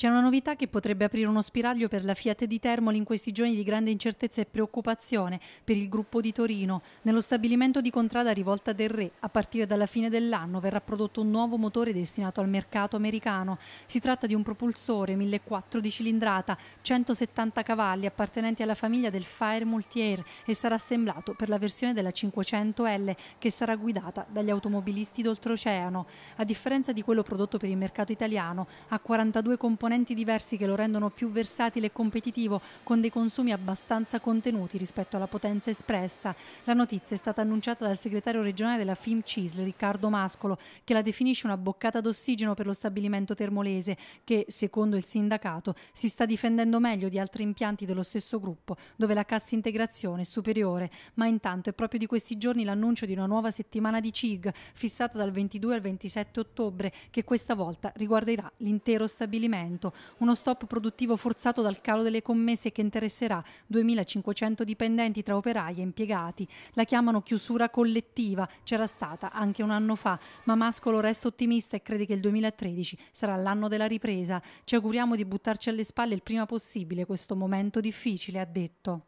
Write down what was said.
C'è una novità che potrebbe aprire uno spiraglio per la Fiat di Termoli in questi giorni di grande incertezza e preoccupazione per il gruppo di Torino. Nello stabilimento di Contrada Rivolta del Re, a partire dalla fine dell'anno, verrà prodotto un nuovo motore destinato al mercato americano. Si tratta di un propulsore 1.4 di cilindrata, 170 cavalli, appartenenti alla famiglia del Fire Multiair e sarà assemblato per la versione della 500L che sarà guidata dagli automobilisti d'oltreoceano. A differenza di quello prodotto per il mercato italiano, ha 42 componenti componenti diversi che lo rendono più versatile e competitivo, con dei consumi abbastanza contenuti rispetto alla potenza espressa. La notizia è stata annunciata dal segretario regionale della FIM CISL, Riccardo Mascolo, che la definisce una boccata d'ossigeno per lo stabilimento termolese, che, secondo il sindacato, si sta difendendo meglio di altri impianti dello stesso gruppo, dove la cassa integrazione è superiore. Ma intanto è proprio di questi giorni l'annuncio di una nuova settimana di CIG, fissata dal 22 al 27 ottobre, che questa volta riguarderà l'intero stabilimento. 100%, uno stop produttivo forzato dal calo delle commesse che interesserà 2.500 dipendenti tra operai e impiegati. La chiamano chiusura collettiva, c'era stata anche un anno fa, ma Mascolo resta ottimista e crede che il 2013 sarà l'anno della ripresa. Ci auguriamo di buttarci alle spalle il prima possibile questo momento difficile, ha detto.